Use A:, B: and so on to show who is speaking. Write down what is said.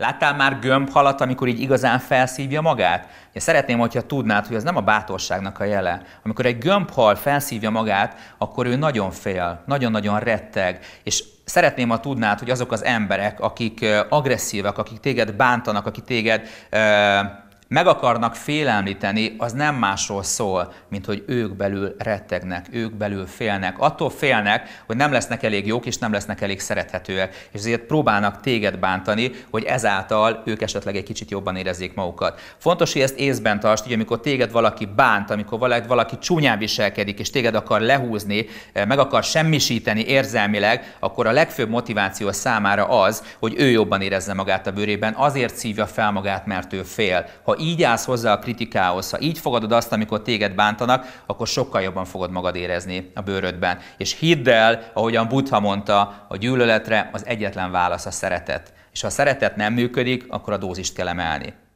A: Láttál már gömbhalat, amikor így igazán felszívja magát? Ja, szeretném, hogyha tudnád, hogy ez nem a bátorságnak a jele. Amikor egy gömbhal felszívja magát, akkor ő nagyon fél, nagyon-nagyon retteg, és szeretném, ha tudnád, hogy azok az emberek, akik agresszívak, akik téged bántanak, akik téged meg akarnak félemlíteni, az nem másról szól, mint hogy ők belül rettegnek, ők belül félnek. Attól félnek, hogy nem lesznek elég jók, és nem lesznek elég szerethetőek. És ezért próbálnak téged bántani, hogy ezáltal ők esetleg egy kicsit jobban érezzék magukat. Fontos, hogy ezt észben tartsd, hogy amikor téged valaki bánt, amikor valaki, valaki csúnyán viselkedik, és téged akar lehúzni, eh, meg akar semmisíteni érzelmileg, akkor a legfőbb motiváció számára az, hogy ő jobban érezze magát a bőrében, azért szívja fel magát, mert ő fél. Ha így állsz hozzá a kritikához, ha így fogadod azt, amikor téged bántanak, akkor sokkal jobban fogod magad érezni a bőrödben. És hidd el, ahogyan Buddha mondta, a gyűlöletre az egyetlen válasz a szeretet. És ha a szeretet nem működik, akkor a dózist kell emelni.